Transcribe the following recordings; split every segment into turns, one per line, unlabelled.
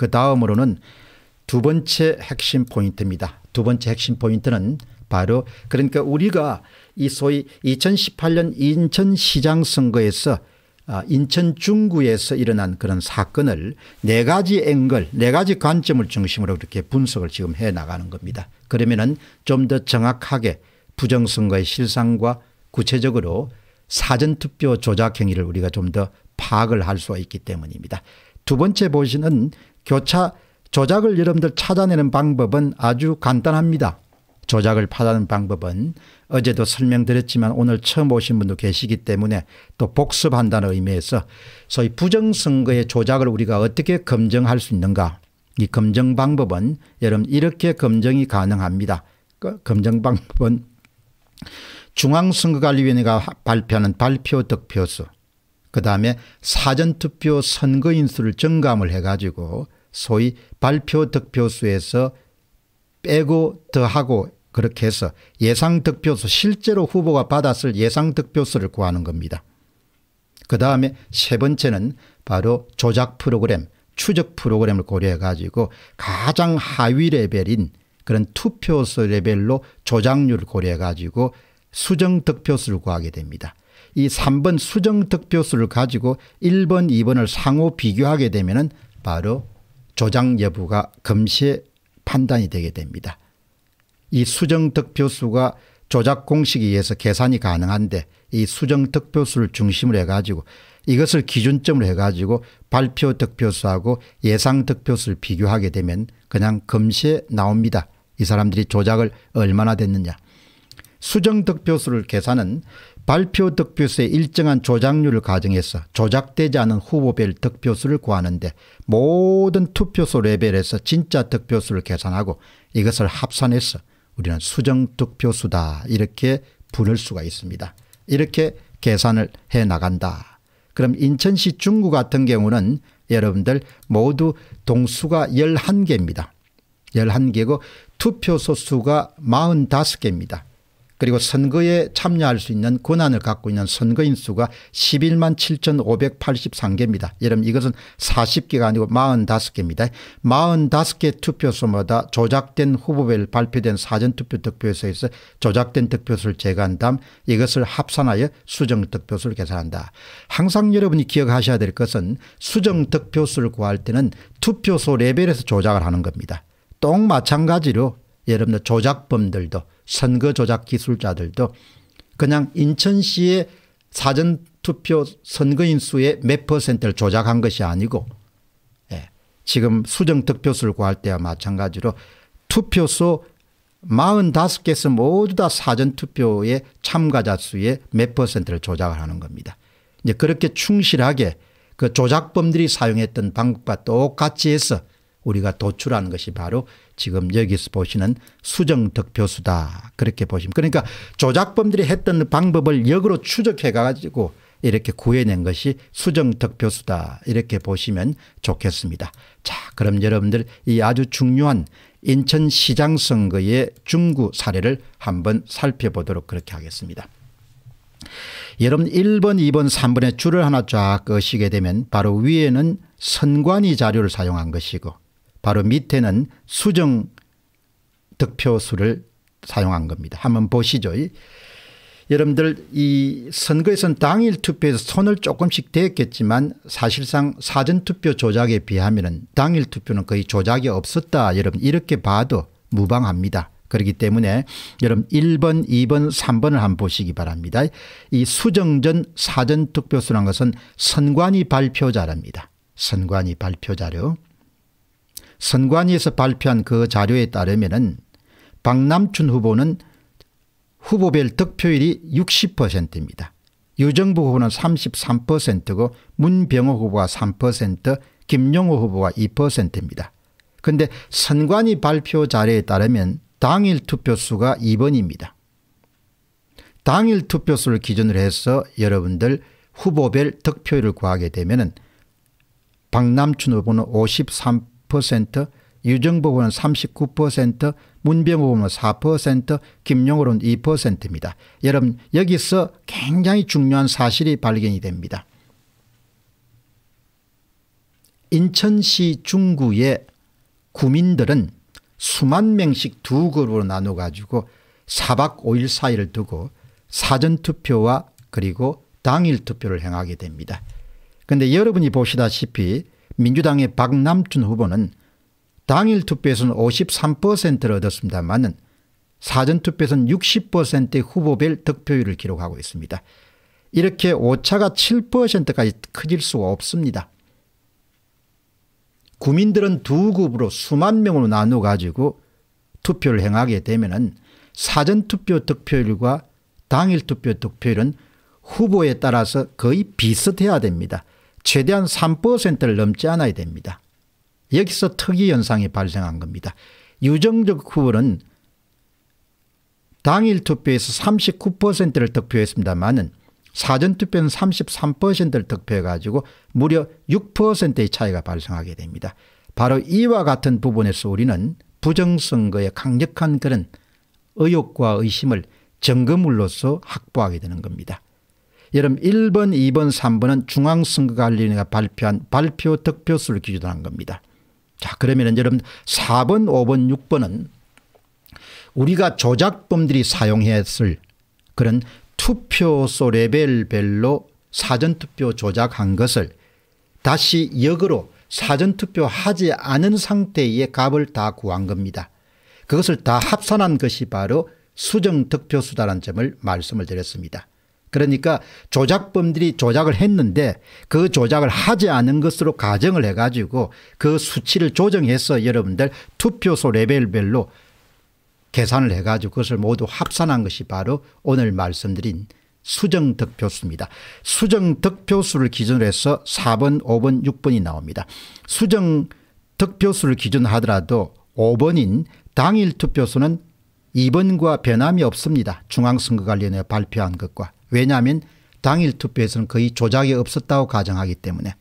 그 다음으로는 두 번째 핵심 포인트입니다. 두 번째 핵심 포인트는 바로 그러니까 우리가 이 소위 2018년 인천시장 선거에서 아, 인천 중구에서 일어난 그런 사건을 네 가지 앵글, 네 가지 관점을 중심으로 그렇게 분석을 지금 해 나가는 겁니다. 그러면은 좀 더 정확하게 부정선거의 실상과 구체적으로 사전투표 조작 행위를 우리가 좀 더 파악을 할 수가 있기 때문입니다. 두 번째 보시는 교차 조작을 여러분들 찾아내는 방법은 아주 간단합니다. 조작을 파다는 방법은 어제도 설명드렸지만 오늘 처음 오신 분도 계시기 때문에 또 복습한다는 의미에서 소위 부정선거의 조작을 우리가 어떻게 검증할 수 있는가 이 검증 방법은 여러분 이렇게 검증이 가능합니다. 그 검증 방법은 중앙선거관리위원회가 발표하는 발표 득표수 그 다음에 사전투표 선거인 수를 증감을 해가지고 소위 발표 득표수에서 빼고 더하고 그렇게 해서 예상 득표수 실제로 후보가 받았을 예상 득표수를 구하는 겁니다. 그 다음에 세 번째는 바로 조작 프로그램 추적 프로그램을 고려해 가지고 가장 하위 레벨인 그런 투표수 레벨로 조작률을 고려해 가지고 수정 득표수를 구하게 됩니다. 이 3번 수정 득표수를 가지고 1번 2번을 상호 비교하게 되면 바로 조장 여부가 검시에 판단이 되게 됩니다. 이 수정 득표수가 조작 공식에 의해서 계산이 가능한데 이 수정 득표수를 중심으로 해가지고 이것을 기준점으로 해가지고 발표 득표수하고 예상 득표수를 비교하게 되면 그냥 검시에 나옵니다. 이 사람들이 조작을 얼마나 됐느냐. 수정 득표수를 계산은 발표 득표수의 일정한 조작률을 가정해서 조작되지 않은 후보별 득표수를 구하는데 모든 투표소 레벨에서 진짜 득표수를 계산하고 이것을 합산해서 우리는 수정 득표수다 이렇게 부를 수가 있습니다. 이렇게 계산을 해 나간다. 그럼 인천시 중구 같은 경우는 여러분들 모두 동수가 11개입니다. 11개고 투표소 수가 45개입니다. 그리고 선거에 참여할 수 있는 권한을 갖고 있는 선거인 수가 11만 7,583개입니다. 여러분 이것은 40개가 아니고 45개입니다. 45개 투표소마다 조작된 후보별 발표된 사전투표 득표소에서 조작된 득표수를 제거한 다음 이것을 합산하여 수정 득표수를 계산한다. 항상 여러분이 기억하셔야 될 것은 수정 득표수를 구할 때는 투표소 레벨에서 조작을 하는 겁니다. 똥 마찬가지로 여러분들 조작범들도 선거 조작 기술자들도 그냥 인천시의 사전투표 선거인 수의 몇 퍼센트를 조작한 것이 아니고 예, 지금 수정득표수를 구할 때와 마찬가지로 투표소 45개에서 모두 다 사전투표의 참가자 수의 몇 퍼센트를 조작을 하는 겁니다. 이제 그렇게 충실하게 그 조작범들이 사용했던 방법과 똑같이 해서 우리가 도출한 것이 바로 지금 여기서 보시는 수정덕 교수다 그렇게 보시면 그러니까 조작범들이 했던 방법을 역으로 추적해 가지고 이렇게 구해낸 것이 수정덕 교수다 이렇게 보시면 좋겠습니다. 자 그럼 여러분들 이 아주 중요한 인천시장 선거의 중구 사례를 한번 살펴보도록 그렇게 하겠습니다. 여러분 1번 2번 3번에 줄을 하나 쫙 거시게 되면 바로 위에는 선관위 자료를 사용한 것이고 바로 밑에는 수정 득표수를 사용한 겁니다. 한번 보시죠. 여러분들 이 선거에선 당일 투표에서 손을 조금씩 대했겠지만 사실상 사전투표 조작에 비하면 당일 투표는 거의 조작이 없었다. 여러분 이렇게 봐도 무방합니다. 그렇기 때문에 여러분 1번 2번 3번을 한번 보시기 바랍니다. 이 수정전 사전투표수란 것은 선관위 발표자랍니다. 선관위 발표자료. 선관위에서 발표한 그 자료에 따르면 박남춘 후보는 후보별 득표율이 60%입니다. 유정부 후보는 33%고 문병호 후보가 3% 김용호 후보가 2%입니다. 그런데 선관위 발표 자료에 따르면 당일 투표수가 2번입니다. 당일 투표수를 기준으로 해서 여러분들 후보별 득표율을 구하게 되면 박남춘 후보는 53% 유정복은 39%, 문병호는 4%, 김용호는 2%입니다. 여러분 여기서 굉장히 중요한 사실이 발견이 됩니다. 인천시 중구의 구민들은 수만 명씩 두 그룹으로 나눠가지고 4박 5일 사이를 두고 사전투표와 그리고 당일투표를 행하게 됩니다. 그런데 여러분이 보시다시피 민주당의 박남춘 후보는 당일 투표에서는 53%를 얻었습니다만은 사전투표에서는 60%의 후보별 득표율을 기록하고 있습니다. 이렇게 오차가 7%까지 커질 수가 없습니다. 구민들은 두 급으로 수만 명으로 나누 가지고 투표를 행하게 되면 은 사전투표 득표율과 당일투표 득표율은 후보에 따라서 거의 비슷해야 됩니다. 최대한 3%를 넘지 않아야 됩니다. 여기서 특이 현상이 발생한 겁니다. 유정적 후보는 당일 투표에서 39%를 득표했습니다만은 사전투표는 33%를 득표해가지고 무려 6%의 차이가 발생하게 됩니다. 바로 이와 같은 부분에서 우리는 부정선거의 강력한 그런 의혹과 의심을 증거물로서 확보하게 되는 겁니다. 여름 1번, 2번, 3번은 중앙선거관리위원회가 발표한 발표 득표수를 기준으로 한 겁니다. 자, 그러면 여러분 4번, 5번, 6번은 우리가 조작범들이 사용했을 그런 투표소 레벨별로 사전투표 조작한 것을 다시 역으로 사전투표하지 않은 상태의 값을 다 구한 겁니다. 그것을 다 합산한 것이 바로 수정득표수다라는 점을 말씀을 드렸습니다. 그러니까 조작범들이 조작을 했는데 그 조작을 하지 않은 것으로 가정을 해가지고 그 수치를 조정해서 여러분들 투표소 레벨별로 계산을 해가지고 그것을 모두 합산한 것이 바로 오늘 말씀드린 수정 득표수입니다. 수정 득표수를 기준으로 해서 4번 5번 6번이 나옵니다. 수정 득표수를 기준 하더라도 5번인 당일 투표수는 2번과 변함이 없습니다. 중앙선거관련위회 발표한 것과 왜냐하면 당일 투표에서는 거의 조작이 없었다고 가정하기 때문에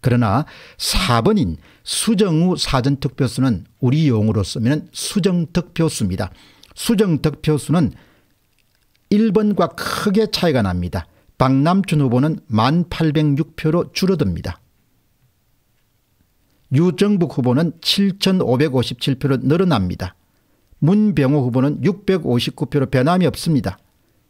그러나 4번인 수정후 사전득표수는 우리 용어로 쓰면 수정득표수입니다. 수정득표수는 1번과 크게 차이가 납니다. 박남춘 후보는 1806표로 줄어듭니다. 유정북 후보는 7557표로 늘어납니다. 문병호 후보는 659표로 변함이 없습니다.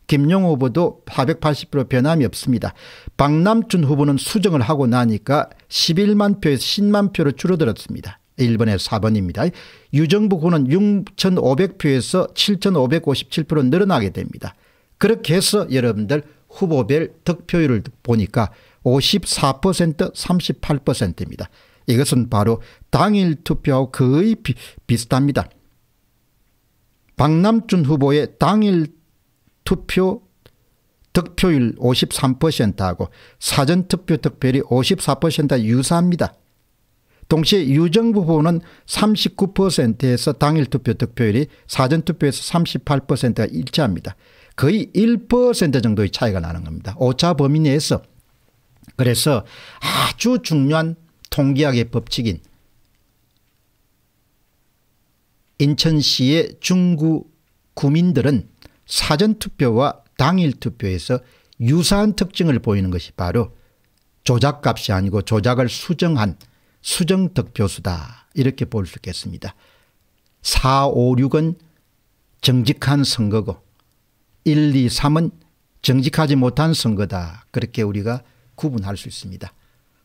김용 후보도 480표로 변함이 없습니다. 박남춘 후보는 수정을 하고 나니까 11만 표에서 10만 표로 줄어들었습니다. 1번에서 4번입니다. 유정부 후는 6,500표에서 7,557표로 늘어나게 됩니다. 그렇게 해서 여러분들 후보별 득표율을 보니까 54% 38%입니다. 이것은 바로 당일 투표하고 거의 비, 비슷합니다. 박남준 후보의 당일 투표 득표율 53%하고 사전투표 득표율이 54% 유사합니다. 동시에 유정부 후보는 39%에서 당일투표 득표율이 사전투표에서 38%가 일치합니다. 거의 1% 정도의 차이가 나는 겁니다. 오차 범위 내에서 그래서 아주 중요한 통계학의 법칙인 인천시의 중구 구민들은 사전투표와 당일투표에서 유사한 특징을 보이는 것이 바로 조작값이 아니고 조작을 수정한 수정득표수다 이렇게 볼 수 있겠습니다. 4, 5, 6은 정직한 선거고 1, 2, 3은 정직하지 못한 선거다 그렇게 우리가 구분할 수 있습니다.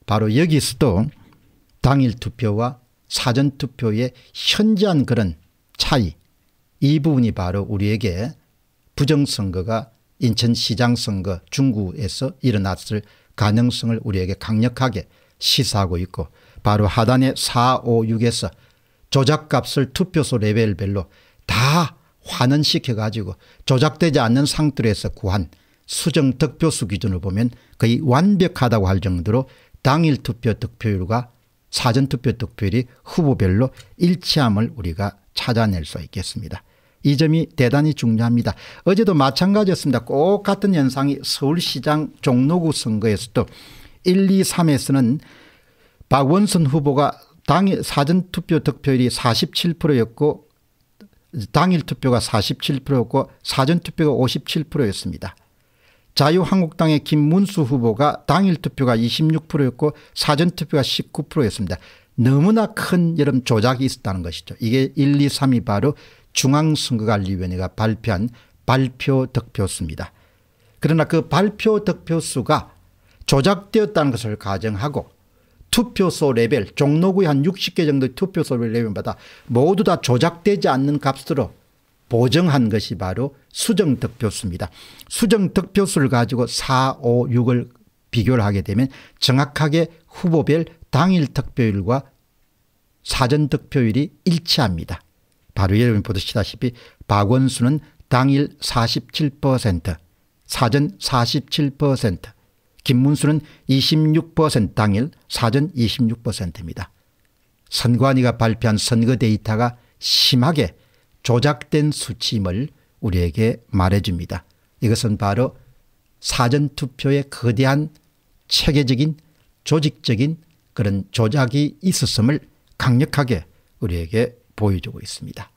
바로 여기서도 당일 투표와 사전 투표의 현저한 그런 차이 이 부분이 바로 우리에게 부정선거가 인천시장 선거 중구에서 일어났을 가능성을 우리에게 강력하게 시사하고 있고 바로 하단의 4, 5, 6에서 조작값을 투표소 레벨별로 다 환원시켜 가지고 조작되지 않는 상태에서 구한 수정 득표수 기준을 보면 거의 완벽하다고 할 정도로 당일 투표 득표율과 사전투표 득표율이 후보별로 일치함을 우리가 찾아낼 수 있겠습니다. 이 점이 대단히 중요합니다. 어제도 마찬가지였습니다. 꼭 같은 현상이 서울시장 종로구 선거에서도 1, 2, 3에서는 박원순 후보가 당일 사전투표 득표율이 47%였고 당일 투표가 47%였고 사전투표가 57%였습니다. 자유한국당의 김문수 후보가 당일 투표가 26%였고 사전투표가 19%였습니다. 너무나 큰 여름 조작이 있었다는 것이죠. 이게 1, 2, 3이 바로 중앙선거관리위원회가 발표한 발표 득표수입니다. 그러나 그 발표 득표수가 조작되었다는 것을 가정하고 투표소 레벨 종로구의 한 60개 정도 투표소 레벨마다 모두 다 조작되지 않는 값으로 보정한 것이 바로 수정 득표수입니다. 수정 득표수를 가지고 4, 5, 6을 비교를 하게 되면 정확하게 후보별 당일 득표율과 사전 득표율이 일치합니다. 바로 여러분 보시다시피 박원순은 당일 47% 사전 47% 김문수는 26% 당일 사전 26%입니다. 선관위가 발표한 선거 데이터가 심하게 조작된 수치임을 우리에게 말해줍니다. 이것은 바로 사전투표에 거대한 체계적인 조직적인 그런 조작이 있었음을 강력하게 우리에게 보여주고 있습니다.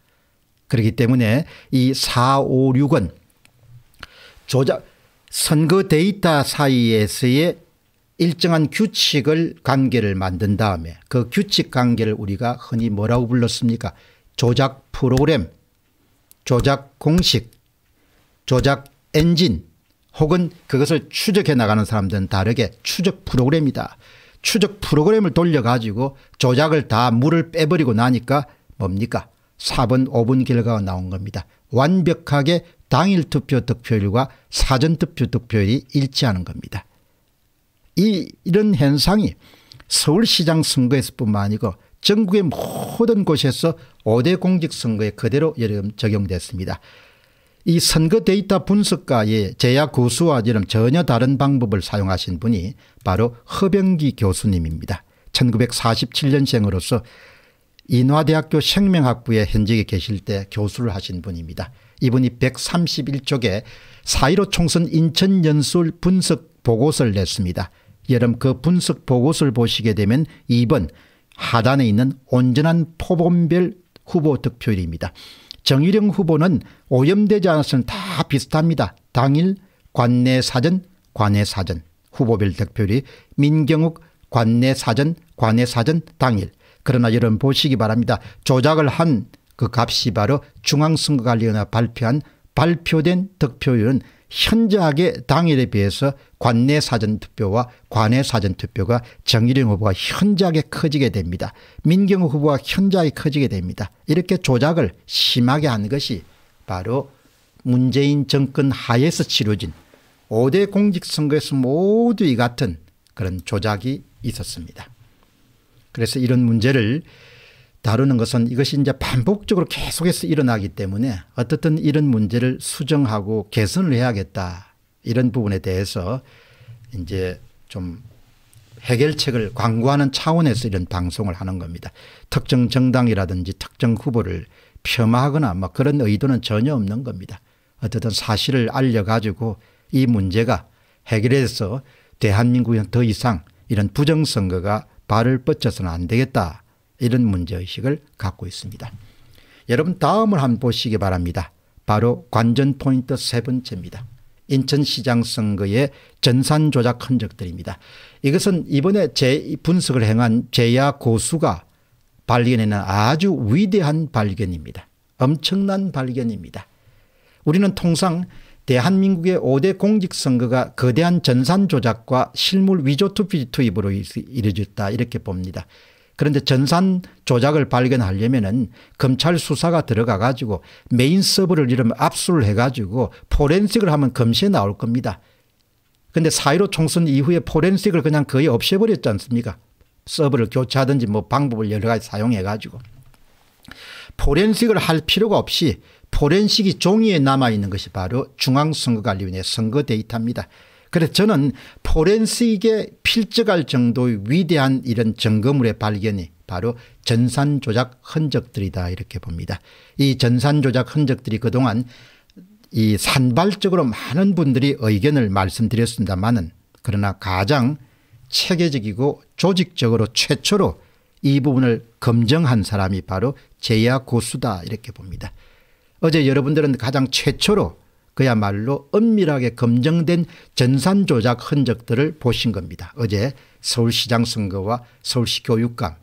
그렇기 때문에 이 4, 5, 6은 조작, 선거 데이터 사이에서의 일정한 규칙을 관계를 만든 다음에 그 규칙 관계를 우리가 흔히 뭐라고 불렀습니까? 조작 프로그램, 조작 공식, 조작 엔진 혹은 그것을 추적해 나가는 사람들은 다르게 추적 프로그램이다. 추적 프로그램을 돌려가지고 조작을 다 물을 빼버리고 나니까 뭡니까? 4번 5번 결과가 나온 겁니다. 완벽하게 당일 투표 득표율과 사전 투표 득표율이 일치하는 겁니다. 이 이런 현상이 서울시장 선거에서뿐만 아니고 전국의 모든 곳에서 5대 공직선거에 그대로 적용됐습니다. 이 선거 데이터 분석가의 제야 고수와 지금 전혀 다른 방법을 사용하신 분이 바로 허병기 교수님입니다. 1947년생으로서 인화대학교 생명학부에 현직에 계실 때 교수를 하신 분입니다. 이분이 131쪽에 4.15 총선 인천연술 분석 보고서를 냈습니다. 여름그 분석 보고서를 보시게 되면 2번 하단에 있는 온전한 포본별 후보 득표율입니다. 정일영 후보는 오염되지 않았으면 다 비슷합니다. 당일 관내 사전 관내 사전 후보별 득표율이 민경욱 관내 사전 관내 사전 당일 그러나 여러분 보시기 바랍니다. 조작을 한 그 값이 바로 중앙선거관리위원회 발표한 발표된 득표율은 현저하게 당일에 비해서 관내 사전투표와 관외 사전투표가 정일영 후보가 현저하게 커지게 됩니다. 민경 후보가 현저하게 커지게 됩니다. 이렇게 조작을 심하게 한 것이 바로 문재인 정권 하에서 치러진 5대 공직선거에서 모두 이 같은 그런 조작이 있었습니다. 그래서 이런 문제를 다루는 것은 이것이 이제 반복적으로 계속해서 일어나기 때문에 어떻든 이런 문제를 수정하고 개선을 해야겠다 이런 부분에 대해서 이제 좀 해결책을 광고하는 차원에서 이런 방송을 하는 겁니다. 특정 정당이라든지 특정 후보를 폄하하거나 뭐 그런 의도는 전혀 없는 겁니다. 어쨌든 사실을 알려가지고 이 문제가 해결해서 대한민국에더 이상 이런 부정선거가 발을 뻗쳐서는 안 되겠다. 이런 문제의식을 갖고 있습니다. 여러분 다음을 한번 보시기 바랍니다. 바로 관전 포인트 세 번째입니다. 인천시장 선거의 전산 조작 흔적들입니다. 이것은 이번에 재 분석을 행한 제야 고수가 발견해낸 아주 위대한 발견입니다. 엄청난 발견입니다. 우리는 통상 대한민국의 5대 공직선거가 거대한 전산 조작과 실물 위조 투피 투입으로 이루어졌다 이렇게 봅니다. 그런데 전산 조작을 발견하려면 은 검찰 수사가 들어가 가지고 메인 서버를 이러면 압수를 해 가지고 포렌식을 하면 검시에 나올 겁니다. 그런데 사1 5 총선 이후에 포렌식을 그냥 거의 없애버렸지 않습니까 서버를 교체하든지 뭐 방법을 여러 가지 사용해 가지고 포렌식을 할 필요가 없이 포렌식이 종이에 남아있는 것이 바로 중앙선거관리위원회 선거 데이터입니다. 그래서 저는 포렌식에 필적할 정도의 위대한 이런 점검물의 발견이 바로 전산조작 흔적들이다 이렇게 봅니다. 이 전산조작 흔적들이 그동안 이 산발적으로 많은 분들이 의견을 말씀드렸습니다만은 그러나 가장 체계적이고 조직적으로 최초로 이 부분을 검증한 사람이 바로 제야 고수다 이렇게 봅니다. 어제 여러분들은 가장 최초로 그야말로 엄밀하게 검증된 전산 조작 흔적들을 보신 겁니다. 어제 서울시장 선거와 서울시 교육감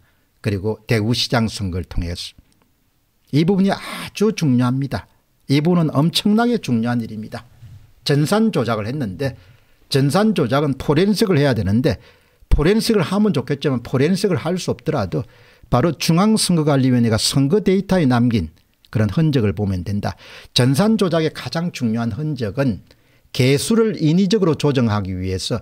그리고 대구시장 선거를 통해서 이 부분이 아주 중요합니다. 이 부분은 엄청나게 중요한 일입니다. 전산 조작을 했는데 전산 조작은 포렌식을 해야 되는데 포렌식을 하면 좋겠지만 포렌식을 할 수 없더라도 바로 중앙선거관리위원회가 선거 데이터에 남긴 그런 흔적을 보면 된다. 전산 조작의 가장 중요한 흔적은 개수를 인위적으로 조정하기 위해서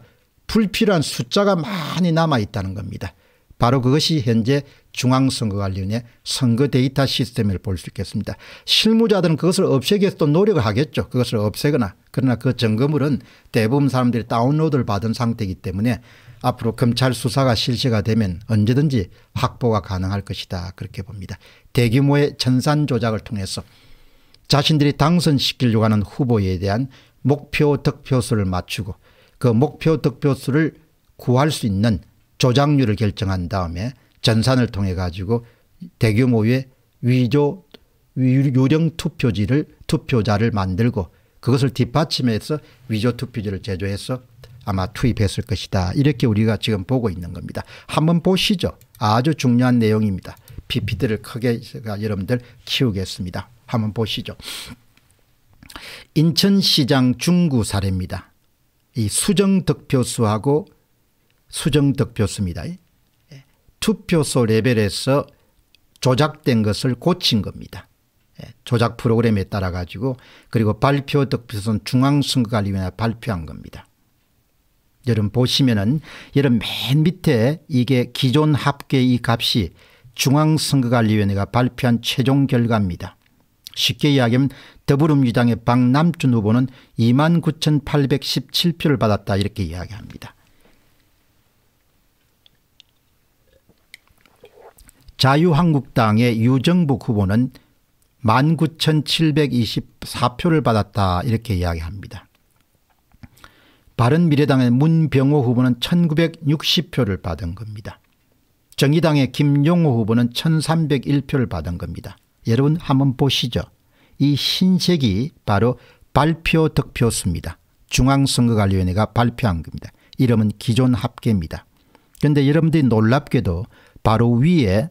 불필요한 숫자가 많이 남아있다는 겁니다. 바로 그것이 현재 중앙선거관리위원회 선거 데이터 시스템을 볼 수 있겠습니다. 실무자들은 그것을 없애기 위해서 또 노력을 하겠죠. 그것을 없애거나 그러나 그 점검물은 대부분 사람들이 다운로드를 받은 상태이기 때문에 앞으로 검찰 수사가 실시가 되면 언제든지 확보가 가능할 것이다 그렇게 봅니다. 대규모의 전산 조작을 통해서 자신들이 당선시키려고 하는 후보에 대한 목표 득표수를 맞추고 그 목표 득표수를 구할 수 있는 조작률을 결정한 다음에 전산을 통해 가지고 대규모의 위조 유령 투표지를 투표자를 만들고 그것을 뒷받침해서 위조 투표지를 제조해서 아마 투입했을 것이다. 이렇게 우리가 지금 보고 있는 겁니다. 한번 보시죠. 아주 중요한 내용입니다. PPT를 크게 제가 여러분들 키우겠습니다. 한번 보시죠. 인천시장 중구 사례입니다. 이 수정득표수하고 수정득표수입니다. 예, 투표소 레벨에서 조작된 것을 고친 겁니다. 예, 조작 프로그램에 따라 가지고 그리고 발표 득표선 중앙선거관리위원회 발표한 겁니다. 여러분 보시면은 여러분 맨 밑에 이게 기존 합계 이 값이 중앙선거관리위원회가 발표한 최종 결과입니다. 쉽게 이야기하면 더불어민주당의 박남준 후보는 29,817표를 받았다 이렇게 이야기합니다. 자유한국당의 유정복 후보는 19,724표를 받았다 이렇게 이야기합니다. 바른미래당의 문병호 후보는 1,960표를 받은 겁니다. 정의당의 김용호 후보는 1301표를 받은 겁니다. 여러분 한번 보시죠. 이 흰색이 바로 발표 득표수입니다. 중앙선거관리위원회가 발표한 겁니다. 이름은 기존 합계입니다. 그런데 여러분들이 놀랍게도 바로 위에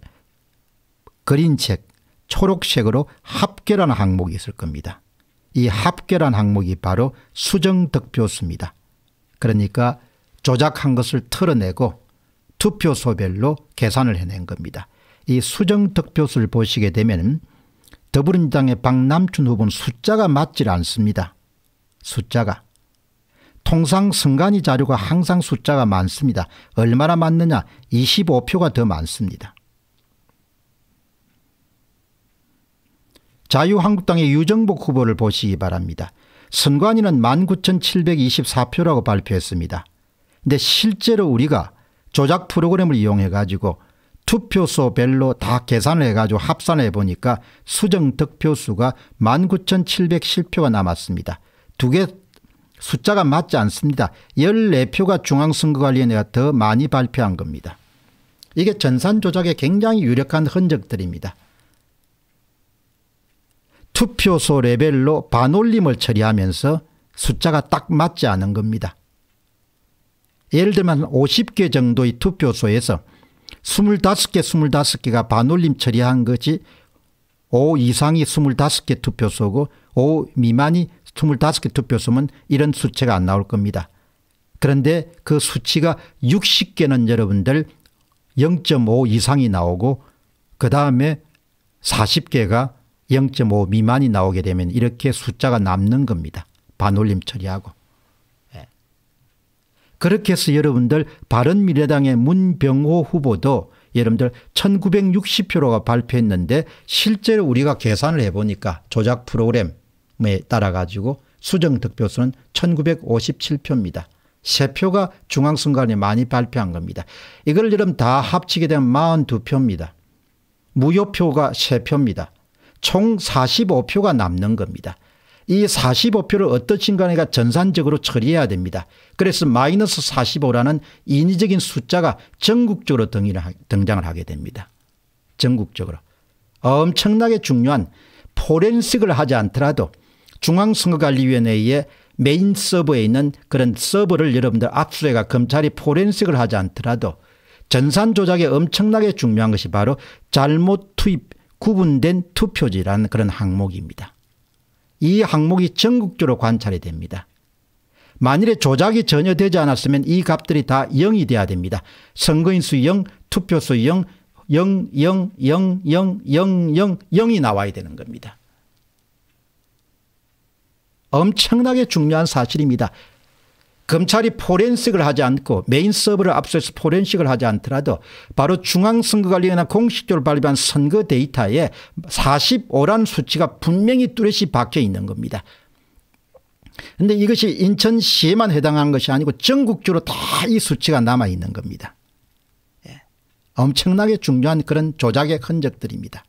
그린색 초록색으로 합계라는 항목이 있을 겁니다. 이 합계라는 항목이 바로 수정 득표수입니다. 그러니까 조작한 것을 털어내고 투표소별로 계산을 해낸 겁니다. 이 수정 득표수를 보시게 되면 더불어민주당의 박남춘 후보는 숫자가 맞질 않습니다. 숫자가. 통상 선관위 자료가 항상 숫자가 많습니다. 얼마나 맞느냐 25표가 더 많습니다. 자유한국당의 유정복 후보를 보시기 바랍니다. 선관위는 19,724표라고 발표했습니다. 근데 실제로 우리가 조작 프로그램을 이용해 가지고 투표소 별로 다 계산을 해가지고 합산해 보니까 수정 득표수가 19,707표가 남았습니다. 두 개 숫자가 맞지 않습니다. 14표가 중앙선거관리위원회가 더 많이 발표한 겁니다. 이게 전산 조작에 굉장히 유력한 흔적들입니다. 투표소 레벨로 반올림을 처리하면서 숫자가 딱 맞지 않은 겁니다. 예를 들면 50개 정도의 투표소에서 25개 25개가 반올림 처리한 것이 5 이상이 25개 투표소고 5 미만이 25개 투표소면 이런 수치가 안 나올 겁니다. 그런데 그 수치가 60개는 여러분들 0.5 이상이 나오고 그 다음에 40개가 0.5 미만이 나오게 되면 이렇게 숫자가 남는 겁니다. 반올림 처리하고. 그렇게 해서 여러분들 바른미래당의 문병호 후보도 여러분들 1960표로가 발표했는데 실제로 우리가 계산을 해보니까 조작 프로그램에 따라 가지고 수정 득표수는 1957표입니다. 세표가 중앙선관위 많이 발표한 겁니다. 이걸 여러분 다 합치게 되면 42표입니다. 무효표가 세표입니다총 45표가 남는 겁니다. 이 45표를 어떤신간에가 전산적으로 처리해야 됩니다. 그래서 마이너스 45라는 인위적인 숫자가 전국적으로 등장을 하게 됩니다. 전국적으로. 엄청나게 중요한 포렌식을 하지 않더라도 중앙선거관리위원회의 메인 서버에 있는 그런 서버를 여러분들 압수해가 검찰이 포렌식을 하지 않더라도 전산 조작에 엄청나게 중요한 것이 바로 잘못 투입 구분된 투표지라는 그런 항목입니다. 이 항목이 전국적으로 관찰이 됩니다. 만일에 조작이 전혀 되지 않았으면 이 값들이 다 0이 돼야 됩니다. 선거인수 0, 투표수 0, 0, 0, 0, 0, 0, 0, 0이 나와야 되는 겁니다. 엄청나게 중요한 사실입니다. 검찰이 포렌식을 하지 않고 메인 서버를 압수해서 포렌식을 하지 않더라도 바로 중앙선거관리위원회 공식적으로 발표한 선거 데이터에 45란 수치가 분명히 뚜렷이 박혀 있는 겁니다. 그런데 이것이 인천시에만 해당하 것이 아니고 전국적으로 다 이 수치가 남아 있는 겁니다. 예. 엄청나게 중요한 그런 조작의 흔적들입니다.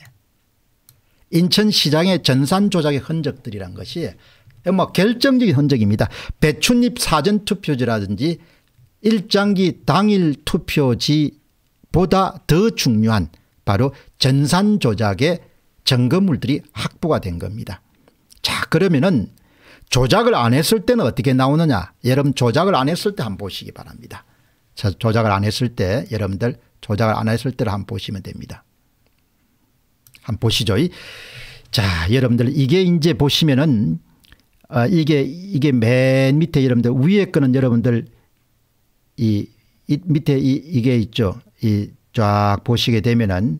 예. 인천시장의 전산 조작의 흔적들이란 것이 뭐 결정적인 흔적입니다. 배춧잎 사전투표지라든지 일장기 당일 투표지보다 더 중요한 바로 전산 조작의 점검물들이 확보가 된 겁니다. 자 그러면은 조작을 안 했을 때는 어떻게 나오느냐 여러분 조작을 안 했을 때 한번 보시기 바랍니다. 조작을 안 했을 때 여러분들 조작을 안 했을 때를 한번 보시면 됩니다. 한번 보시죠. 자 여러분들 이게 이제 보시면은 아, 이게, 이게 맨 밑에 여러분들, 위에 거는 여러분들, 이, 이 밑에 이, 이게 있죠. 이 쫙 보시게 되면은,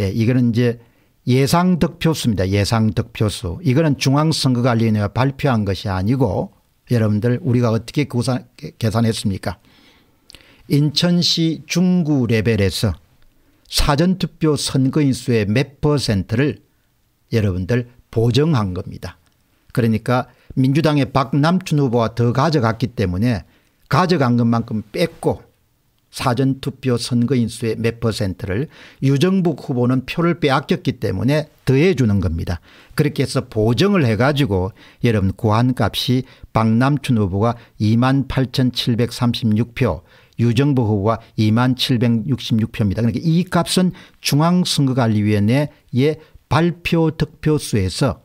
예, 이거는 이제 예상 득표수입니다. 예상 득표수. 이거는 중앙선거관리위원회가 발표한 것이 아니고 여러분들 우리가 어떻게 구산, 계산했습니까? 인천시 중구 레벨에서 사전투표 선거인수의 몇 퍼센트를 여러분들 보정한 겁니다. 그러니까 민주당의 박남춘 후보가 더 가져갔기 때문에 가져간 것만큼 뺏고 사전투표 선거인수의 몇 퍼센트를 유정북 후보는 표를 빼앗겼기 때문에 더해 주는 겁니다. 그렇게 해서 보정을 해 가지고 여러분 고한값이 박남춘 후보가 2만 8736표 유정부 후보가 2만 766표입니다. 그러니까 이 값은 중앙선거관리위원회의 발표 득표수에서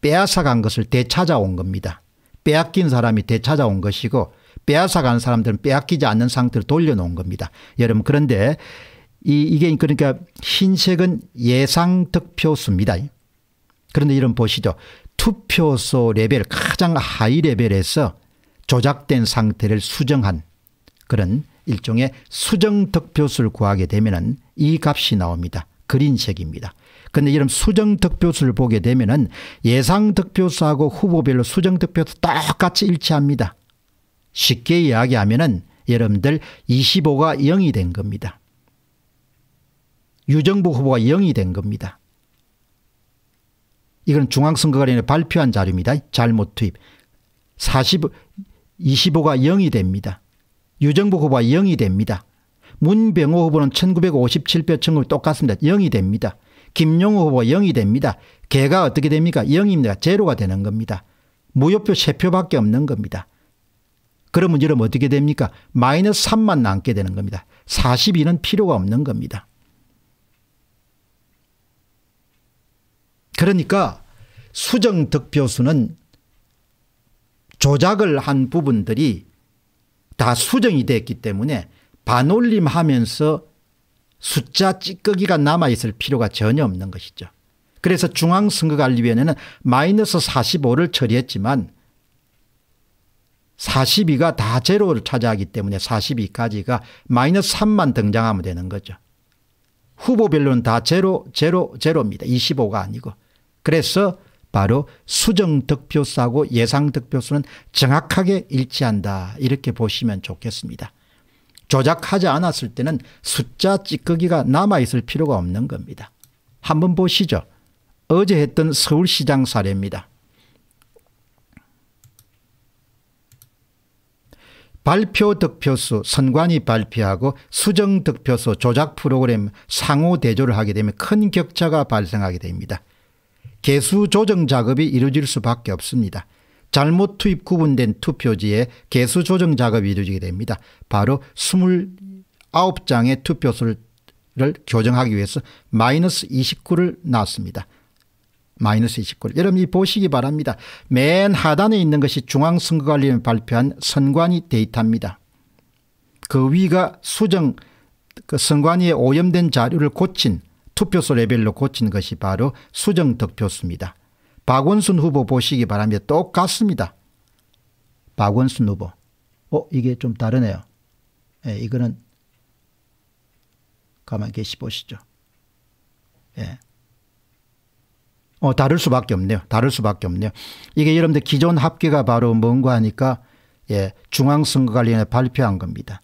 빼앗아간 것을 되찾아온 겁니다. 빼앗긴 사람이 되찾아온 것이고 빼앗아간 사람들은 빼앗기지 않는 상태로 돌려놓은 겁니다. 여러분 그런데 이, 이게 그러니까 흰색은 예상 득표수입니다. 그런데 이런 보시죠. 투표소 레벨 가장 하위 레벨에서 조작된 상태를 수정한 그런 일종의 수정 득표수를 구하게 되면 이 값이 나옵니다. 그린색입니다. 근데 이런 수정 득표수를 보게 되면은 예상 득표수하고 후보별로 수정 득표수 똑같이 일치합니다. 쉽게 이야기하면은 여러분들 25가 0이 된 겁니다. 유정부 후보가 0이 된 겁니다. 이건 중앙선거관리에 발표한 자료입니다. 잘못 투입. 40, 25가 0이 됩니다. 유정부 후보가 0이 됩니다. 문병호 후보는 1957표 청구 똑같습니다. 0이 됩니다. 김용호 후보 0이 됩니다. 개가 어떻게 됩니까? 0입니다. 제로가 되는 겁니다. 무효표 3표밖에 없는 겁니다. 그러면 이러면 어떻게 됩니까? 마이너스 3만 남게 되는 겁니다. 42는 필요가 없는 겁니다. 그러니까 수정 득표수는 조작을 한 부분들이 다 수정이 됐기 때문에 반올림하면서 숫자 찌꺼기가 남아있을 필요가 전혀 없는 것이죠. 그래서 중앙선거관리위원회는 마이너스 45를 처리했지만 42가 다 제로를 차지하기 때문에 42까지가 마이너스 3만 등장하면 되는 거죠. 후보별로는 다 제로 제로 제로입니다. 25가 아니고. 그래서 바로 수정 득표수하고 예상 득표수는 정확하게 일치한다 이렇게 보시면 좋겠습니다. 조작하지 않았을 때는 숫자 찌꺼기가 남아있을 필요가 없는 겁니다. 한번 보시죠. 어제 했던 서울시장 사례입니다. 발표 득표수 선관위 발표하고 수정 득표수 조작 프로그램 상호 대조를 하게 되면 큰 격차가 발생하게 됩니다. 개수 조정 작업이 이루어질 수밖에 없습니다. 잘못 투입 구분된 투표지에 개수 조정 작업이 이루어지게 됩니다. 바로 29장의 투표수를 교정하기 위해서 마이너스 29를 놨습니다. 마이너스 29를. 여러분 이 보시기 바랍니다. 맨 하단에 있는 것이 중앙선거관리위원 회 발표한 선관위 데이터입니다. 그 위가 수정 그 선관위에 오염된 자료를 고친 투표소 레벨로 고친 것이 바로 수정 득표수입니다. 박원순 후보 보시기 바랍니다. 똑같습니다. 박원순 후보. 어, 이게 좀 다르네요. 예, 이거는 가만 계시 보시죠. 예. 어, 다를 수밖에 없네요. 다를 수밖에 없네요. 이게 여러분들 기존 합계가 바로 뭔가 하니까 예, 중앙선거 관련해 발표한 겁니다.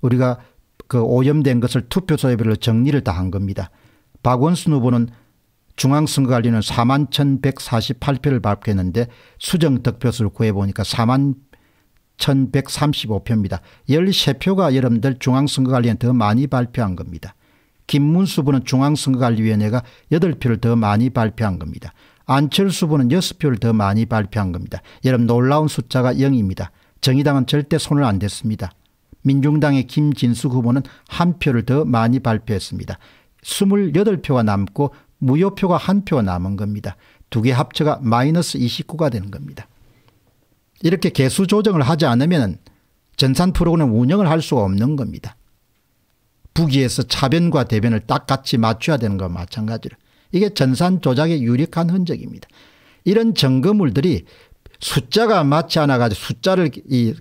우리가 그 오염된 것을 투표 소비로 정리를 다 한 겁니다. 박원순 후보는 중앙선거관리는 4만 1148표를 발표했는데 수정 득표수를 구해보니까 4만 1135표입니다. 13표가 여러분들 중앙선거관리에 더 많이 발표한 겁니다. 김문수 부는 중앙선거관리위원회가 8표를 더 많이 발표한 겁니다. 안철수 부는 6표를 더 많이 발표한 겁니다. 여러분 놀라운 숫자가 0입니다. 정의당은 절대 손을 안 댔습니다. 민중당의 김진수 후보는 한 표를 더 많이 발표했습니다. 28표가 남고 무효표가 한 표 남은 겁니다. 두 개 합쳐가 마이너스 29가 되는 겁니다. 이렇게 개수 조정을 하지 않으면 전산 프로그램 운영을 할 수가 없는 겁니다. 부기에서 차변과 대변을 딱 같이 맞춰야 되는 것과 마찬가지로 이게 전산 조작에 유력한 흔적입니다. 이런 점검물들이 숫자가 맞지 않아가지고 숫자를 이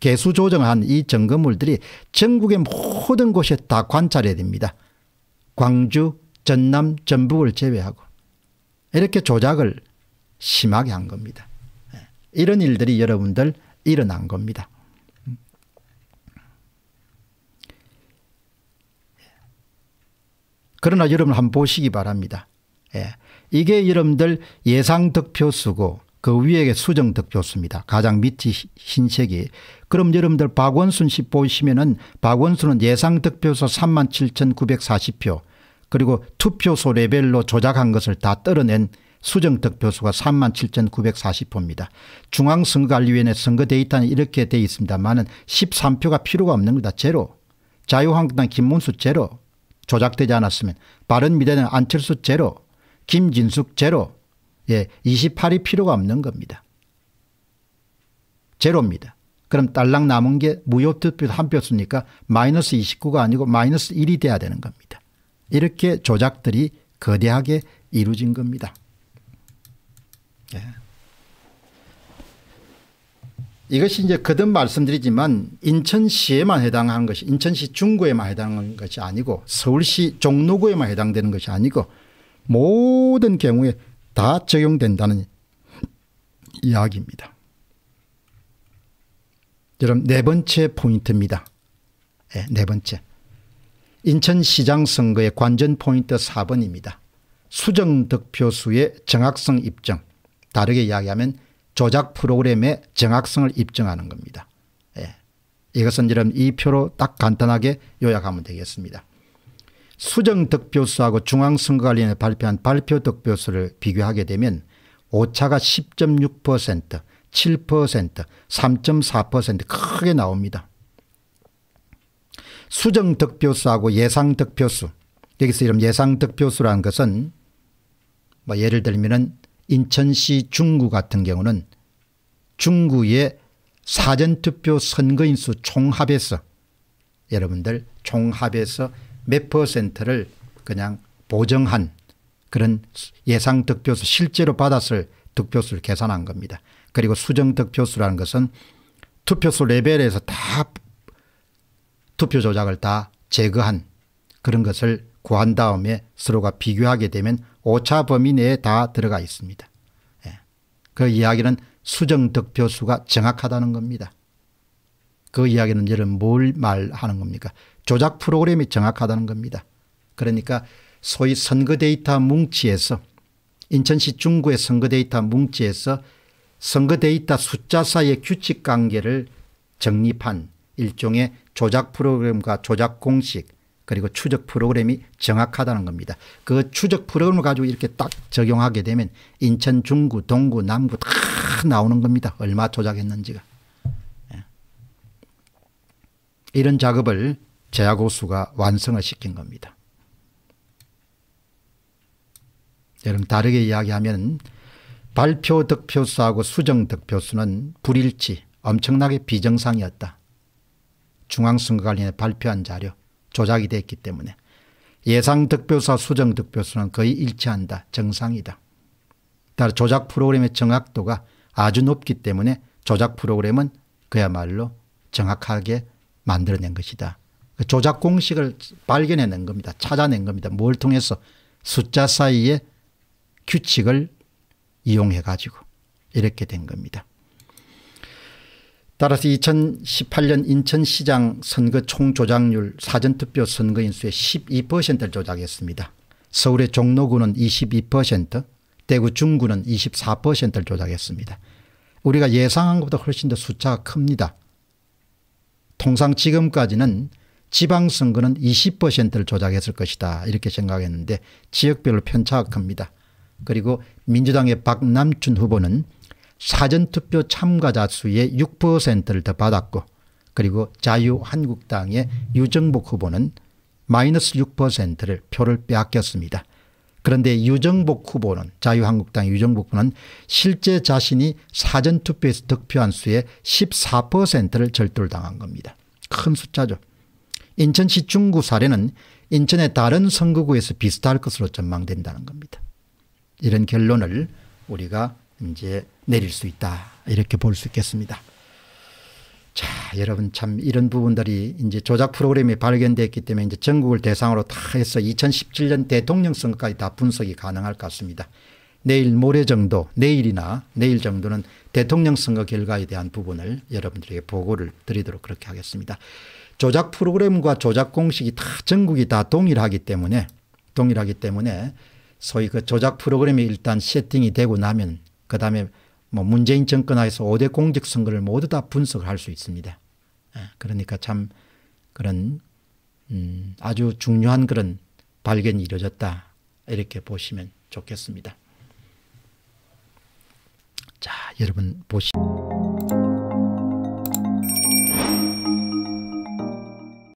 개수 조정한 이 점검물들이 전국의 모든 곳에 다 관찰해야 됩니다. 광주, 전남, 전북을 제외하고 이렇게 조작을 심하게 한 겁니다. 예, 이런 일들이 여러분들 일어난 겁니다. 음. 예. 그러나 여러분 한번 보시기 바랍니다. 예. 이게 여러분들 예상 득표수고 그 위에 수정 득표수입니다. 가장 밑이 흰색이. 그럼 여러분들 박원순 씨 보시면은 박원순은 예상 득표수 37,940표, 그리고 투표소 레벨로 조작한 것을 다 떨어낸 수정 득표수가 37,940표입니다. 중앙선거관리위원회 선거 데이터는 이렇게 되어 있습니다만은 13표가 필요가 없는 겁니다 제로. 자유한국당 김문수 제로. 조작되지 않았으면. 바른미래는 안철수 제로. 김진숙 제로. 예, 28이 필요가 없는 겁니다. 제로입니다. 그럼 딸랑 남은 게 무효투표 한 표수니까 마이너스 29가 아니고 마이너스 1이 돼야 되는 겁니다. 이렇게 조작들이 거대하게 이루어진 겁니다. 예. 이것이 이제 거듭 말씀드리지만 인천시에만 해당하는 것이 인천시 중구에만 해당하는 것이 아니고 서울시 종로구에만 해당되는 것이 아니고 모든 경우에 다 적용된다는 이야기입니다. 여러분 네 번째 포인트입니다. 네, 네 번째. 인천시장 선거의 관전 포인트 4번입니다. 수정 득표수의 정확성 입증 다르게 이야기하면 조작 프로그램의 정확성을 입증하는 겁니다. 예. 이것은 이런 이 표로 딱 간단하게 요약하면 되겠습니다. 수정 득표수하고 중앙선거관리위 발표한 발표 득표수를 비교하게 되면 오차가 10.6% 7% 3.4% 크게 나옵니다. 수정 득표수하고 예상 득표수 여기서 이런 예상 득표수라는 것은 뭐 예를 들면 인천시 중구 같은 경우는 중구의 사전투표 선거인수 총합에서 여러분들 총합에서 몇 퍼센트를 그냥 보정한 그런 예상 득표수 실제로 받았을 득표수를 계산한 겁니다. 그리고 수정 득표수라는 것은 투표수 레벨에서 다 투표 조작을 다 제거한 그런 것을 구한 다음에 서로가 비교하게 되면 오차 범위 내에 다 들어가 있습니다. 예. 그 이야기는 수정 득표수가 정확하다는 겁니다. 그 이야기는 여러분 뭘 말하는 겁니까? 조작 프로그램이 정확하다는 겁니다. 그러니까 소위 선거 데이터 뭉치에서 인천시 중구의 선거 데이터 뭉치에서 선거 데이터 숫자 사이의 규칙 관계를 정립한 일종의 조작 프로그램과 조작 공식 그리고 추적 프로그램이 정확하다는 겁니다. 그 추적 프로그램을 가지고 이렇게 딱 적용하게 되면 인천 중구 동구 남구 다 나오는 겁니다. 얼마 조작했는지가. 예. 이런 작업을 제약고수가 완성을 시킨 겁니다. 여러분 다르게 이야기하면 발표 득표수하고 수정 득표수는 불일치 엄청나게 비정상이었다. 중앙선거관리에 발표한 자료 조작이 됐기 때문에 예상 득표수와 수정 득표수는 거의 일치한다. 정상이다. 따라 조작 프로그램의 정확도가 아주 높기 때문에 조작 프로그램은 그야말로 정확하게 만들어낸 것이다. 그 조작 공식을 발견해낸 겁니다. 찾아낸 겁니다. 뭘 통해서 숫자 사이의 규칙을 이용해 가지고 이렇게 된 겁니다. 따라서 2018년 인천시장 선거 총조작률 사전투표 선거 인수의 12%를 조작했습니다. 서울의 종로구는 22% 대구 중구는 24%를 조작했습니다. 우리가 예상한 것보다 훨씬 더 숫자가 큽니다. 통상 지금까지는 지방선거는 20%를 조작했을 것이다 이렇게 생각했는데 지역별로 편차가 큽니다. 그리고 민주당의 박남춘 후보는 사전투표 참가자 수의 6%를 더 받았고 그리고 자유한국당의 유정복 후보는 마이너스 6%를 표를 빼앗겼습니다. 그런데 유정복 후보는 자유한국당 유정복 후보는 실제 자신이 사전투표에서 득표한 수의 14%를 절도당한 겁니다. 큰 숫자죠. 인천시 중구 사례는 인천의 다른 선거구에서 비슷할 것으로 전망된다는 겁니다. 이런 결론을 우리가 이제 내릴 수 있다. 이렇게 볼 수 있겠습니다. 자, 여러분 참 이런 부분들이 이제 조작 프로그램이 발견됐기 때문에 이제 전국을 대상으로 다 해서 2017년 대통령 선거까지 다 분석이 가능할 것 같습니다. 내일 모레 정도 내일이나 내일 정도는 대통령 선거 결과에 대한 부분을 여러분들에게 보고를 드리도록 그렇게 하겠습니다. 조작 프로그램과 조작 공식이 다 전국이 다 동일하기 때문에 동일하기 때문에 소위 그 조작 프로그램이 일단 세팅이 되고 나면 그 다음에 뭐 문재인 정권하에서 5대 공직선거를 모두 다 분석을 할 수 있습니다. 예, 그러니까 참 그런 음 아주 중요한 그런 발견이 이루어졌다 이렇게 보시면 좋겠습니다. 자 여러분 보시